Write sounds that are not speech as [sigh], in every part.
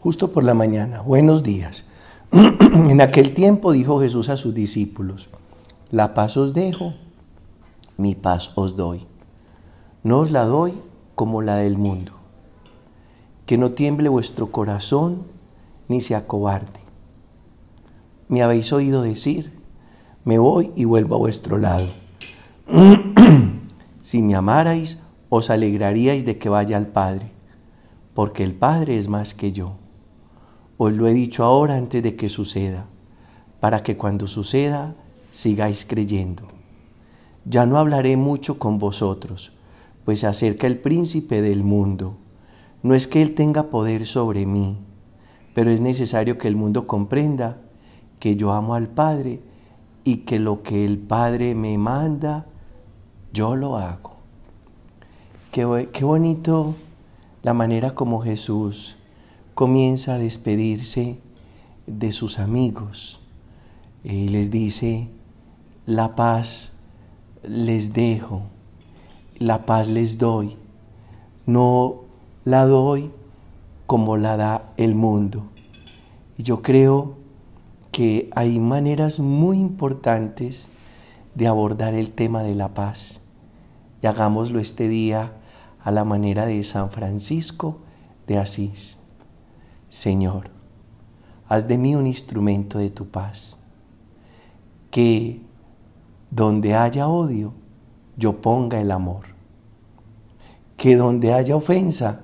justo por la mañana, buenos días. [clears throat] en aquel tiempo dijo Jesús a sus discípulos, la paz os dejo, mi paz os doy. No os la doy como la del mundo. Que no tiemble vuestro corazón ni se acobarde. Me habéis oído decir, me voy y vuelvo a vuestro lado. [clears throat] si me amarais, os alegraríais de que vaya al Padre, porque el Padre es más que yo. Os lo he dicho ahora antes de que suceda, para que cuando suceda sigáis creyendo. Ya no hablaré mucho con vosotros, pues acerca el príncipe del mundo. No es que él tenga poder sobre mí, pero es necesario que el mundo comprenda que yo amo al Padre y que lo que el Padre me manda, yo lo hago. Qué, qué bonito la manera como Jesús comienza a despedirse de sus amigos y les dice, la paz les dejo, la paz les doy, no la doy como la da el mundo. Y yo creo que hay maneras muy importantes de abordar el tema de la paz. Y hagámoslo este día a la manera de San Francisco de Asís. Señor, haz de mí un instrumento de tu paz, que donde haya odio, yo ponga el amor, que donde haya ofensa,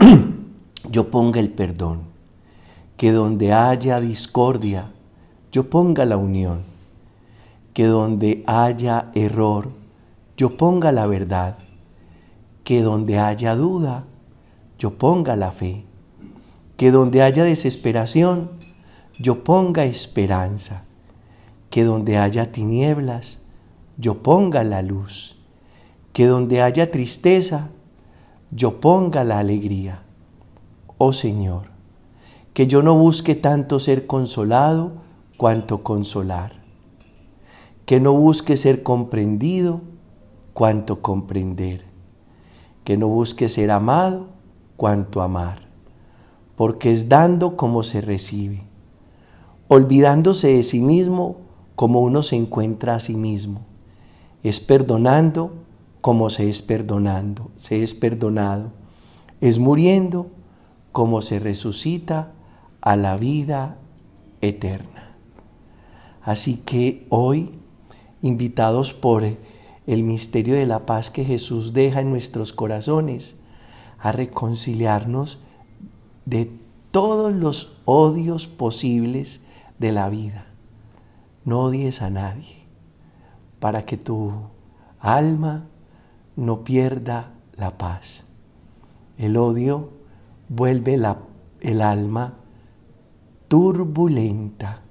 [clears throat] yo ponga el perdón, que donde haya discordia, yo ponga la unión, que donde haya error, yo ponga la verdad, que donde haya duda, yo ponga la fe que donde haya desesperación, yo ponga esperanza, que donde haya tinieblas, yo ponga la luz, que donde haya tristeza, yo ponga la alegría. Oh Señor, que yo no busque tanto ser consolado cuanto consolar, que no busque ser comprendido cuanto comprender, que no busque ser amado cuanto amar porque es dando como se recibe, olvidándose de sí mismo como uno se encuentra a sí mismo, es perdonando como se es perdonando, se es perdonado, es muriendo como se resucita a la vida eterna. Así que hoy, invitados por el misterio de la paz que Jesús deja en nuestros corazones, a reconciliarnos de todos los odios posibles de la vida. No odies a nadie para que tu alma no pierda la paz. El odio vuelve el alma turbulenta,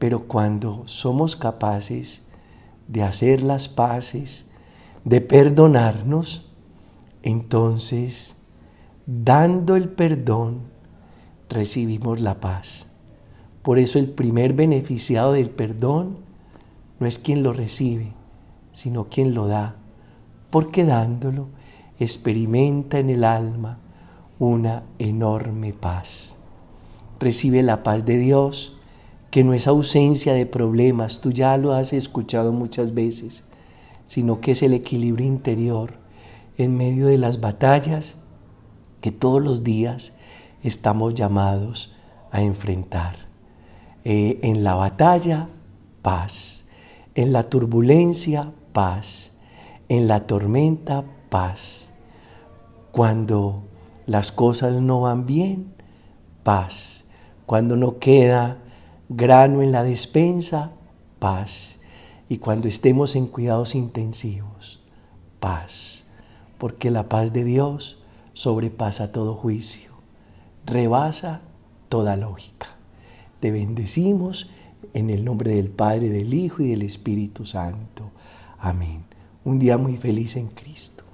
pero cuando somos capaces de hacer las paces, de perdonarnos, entonces dando el perdón, recibimos la paz. Por eso el primer beneficiado del perdón no es quien lo recibe, sino quien lo da, porque dándolo experimenta en el alma una enorme paz. Recibe la paz de Dios, que no es ausencia de problemas, tú ya lo has escuchado muchas veces, sino que es el equilibrio interior en medio de las batallas que todos los días estamos llamados a enfrentar. Eh, en la batalla, paz. En la turbulencia, paz. En la tormenta, paz. Cuando las cosas no van bien, paz. Cuando no queda grano en la despensa, paz. Y cuando estemos en cuidados intensivos, paz. Porque la paz de Dios sobrepasa todo juicio, rebasa toda lógica. Te bendecimos en el nombre del Padre, del Hijo y del Espíritu Santo. Amén. Un día muy feliz en Cristo.